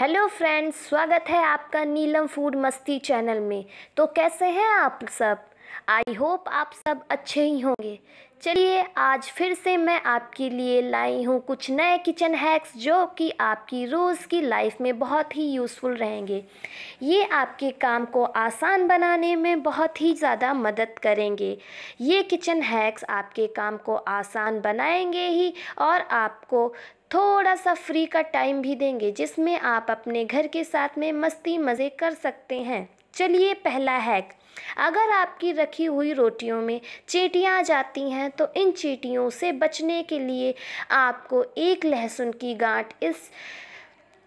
hello friends स्वागत है आपका नीलम फूड मस्ती चैनल में तो कैसे हैं आप सब आई होप आप सब अच्छे ही होंगे चलिए आज फिर से मैं आपके लिए लाई हूँ कुछ नए किचन हैक्स जो कि आपकी रोज़ की लाइफ में बहुत ही यूज़फुल रहेंगे ये आपके काम को आसान बनाने में बहुत ही ज़्यादा मदद करेंगे ये किचन हैक्स आपके काम को आसान बनाएंगे ही और आपको थोड़ा सा फ्री का टाइम भी देंगे जिसमें आप अपने घर के साथ में मस्ती मज़े कर सकते हैं चलिए पहला हैक अगर आपकी रखी हुई रोटियों में चीटियाँ आ जाती हैं तो इन चीटियों से बचने के लिए आपको एक लहसुन की गांठ इस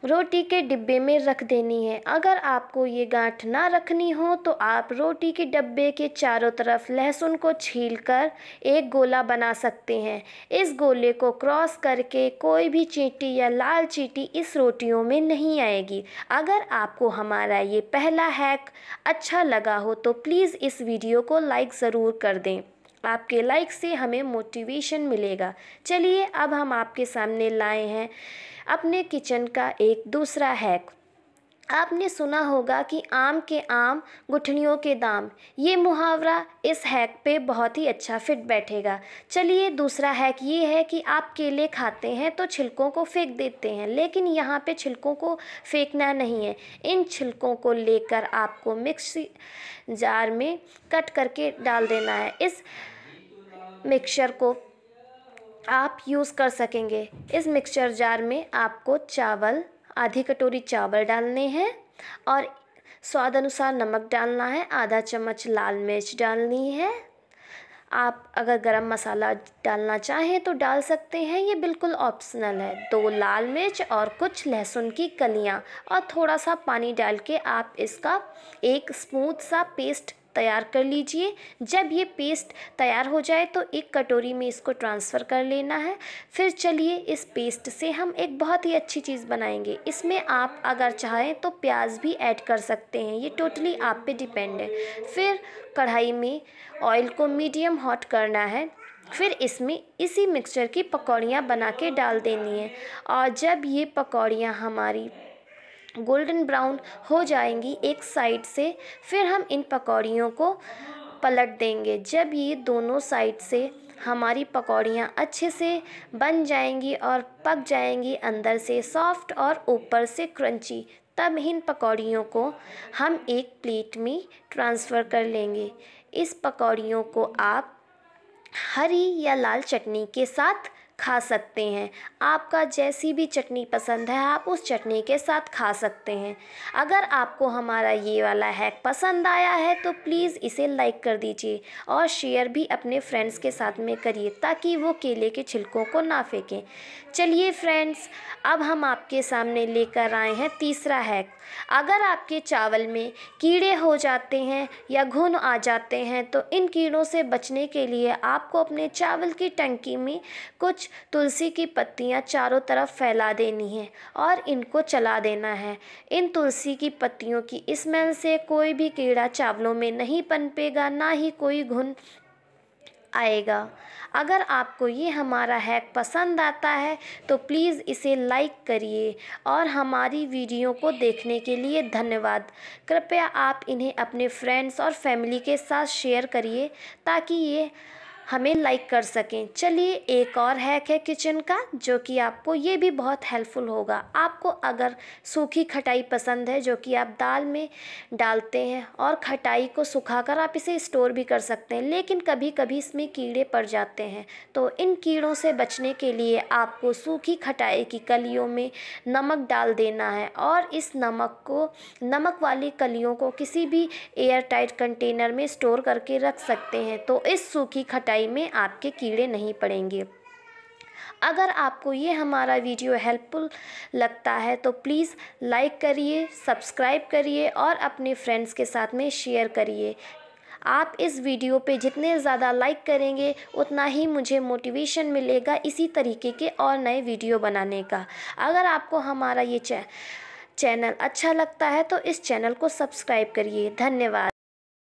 रोटी के डिब्बे में रख देनी है अगर आपको ये गांठ ना रखनी हो तो आप रोटी के डिब्बे के चारों तरफ लहसुन को छील कर एक गोला बना सकते हैं इस गोले को क्रॉस करके कोई भी चींटी या लाल चींटी इस रोटियों में नहीं आएगी अगर आपको हमारा ये पहला हैक अच्छा लगा हो तो प्लीज़ इस वीडियो को लाइक ज़रूर कर दें आपके लाइक से हमें मोटिवेशन मिलेगा चलिए अब हम आपके सामने लाए हैं अपने किचन का एक दूसरा हैक आपने सुना होगा कि आम के आम गुठनियों के दाम ये मुहावरा इस हैक पे बहुत ही अच्छा फिट बैठेगा चलिए दूसरा हैक ये है कि आप केले खाते हैं तो छिलकों को फेंक देते हैं लेकिन यहाँ पे छिलकों को फेंकना नहीं है इन छिलकों को लेकर आपको मिक्सी जार में कट करके डाल देना है इस मिक्सर को आप यूज़ कर सकेंगे इस मिक्सचर जार में आपको चावल आधी कटोरी चावल डालने हैं और स्वाद अनुसार नमक डालना है आधा चम्मच लाल मिर्च डालनी है आप अगर गरम मसाला डालना चाहें तो डाल सकते हैं ये बिल्कुल ऑप्शनल है दो लाल मिर्च और कुछ लहसुन की कलियाँ और थोड़ा सा पानी डाल के आप इसका एक स्मूथ सा पेस्ट तैयार कर लीजिए जब ये पेस्ट तैयार हो जाए तो एक कटोरी में इसको ट्रांसफ़र कर लेना है फिर चलिए इस पेस्ट से हम एक बहुत ही अच्छी चीज़ बनाएंगे इसमें आप अगर चाहें तो प्याज भी ऐड कर सकते हैं ये टोटली आप पे डिपेंड है फिर कढ़ाई में ऑयल को मीडियम हॉट करना है फिर इसमें इसी मिक्सचर की पकौड़ियाँ बना के डाल देनी है और जब ये पकौड़ियाँ हमारी गोल्डन ब्राउन हो जाएंगी एक साइड से फिर हम इन पकौड़ियों को पलट देंगे जब ये दोनों साइड से हमारी पकौड़ियाँ अच्छे से बन जाएंगी और पक जाएंगी अंदर से सॉफ्ट और ऊपर से क्रंची तब इन पकौड़ियों को हम एक प्लेट में ट्रांसफ़र कर लेंगे इस पकौड़ियों को आप हरी या लाल चटनी के साथ खा सकते हैं आपका जैसी भी चटनी पसंद है आप उस चटनी के साथ खा सकते हैं अगर आपको हमारा ये वाला हैक पसंद आया है तो प्लीज़ इसे लाइक कर दीजिए और शेयर भी अपने फ्रेंड्स के साथ में करिए ताकि वो केले के छिलकों को ना फेंकें चलिए फ्रेंड्स अब हम आपके सामने लेकर आए हैं तीसरा हैक अगर आपके चावल में कीड़े हो जाते हैं या घुन आ जाते हैं तो इन कीड़ों से बचने के लिए आपको अपने चावल की टंकी में कुछ तुलसी की पत्तियाँ चारों तरफ फैला देनी है और इनको चला देना है इन तुलसी की पत्तियों की स्मेल से कोई भी कीड़ा चावलों में नहीं पनपेगा ना ही कोई घुन आएगा अगर आपको ये हमारा हैक पसंद आता है तो प्लीज़ इसे लाइक करिए और हमारी वीडियो को देखने के लिए धन्यवाद कृपया आप इन्हें अपने फ्रेंड्स और फैमिली के साथ शेयर करिए ताकि ये हमें लाइक कर सकें चलिए एक और हैक है किचन का जो कि आपको ये भी बहुत हेल्पफुल होगा आपको अगर सूखी खटाई पसंद है जो कि आप दाल में डालते हैं और खटाई को सुखाकर आप इसे स्टोर भी कर सकते हैं लेकिन कभी कभी इसमें कीड़े पड़ जाते हैं तो इन कीड़ों से बचने के लिए आपको सूखी खटाई की कलियों में नमक डाल देना है और इस नमक को नमक वाली कलियों को किसी भी एयर टाइट कंटेनर में स्टोर करके रख सकते हैं तो इस सूखी खटाई कटाई में आपके कीड़े नहीं पड़ेंगे अगर आपको ये हमारा वीडियो हेल्पफुल लगता है तो प्लीज़ लाइक करिए सब्सक्राइब करिए और अपने फ्रेंड्स के साथ में शेयर करिए आप इस वीडियो पे जितने ज़्यादा लाइक करेंगे उतना ही मुझे मोटिवेशन मिलेगा इसी तरीके के और नए वीडियो बनाने का अगर आपको हमारा ये चैनल अच्छा लगता है तो इस चैनल को सब्सक्राइब करिए धन्यवाद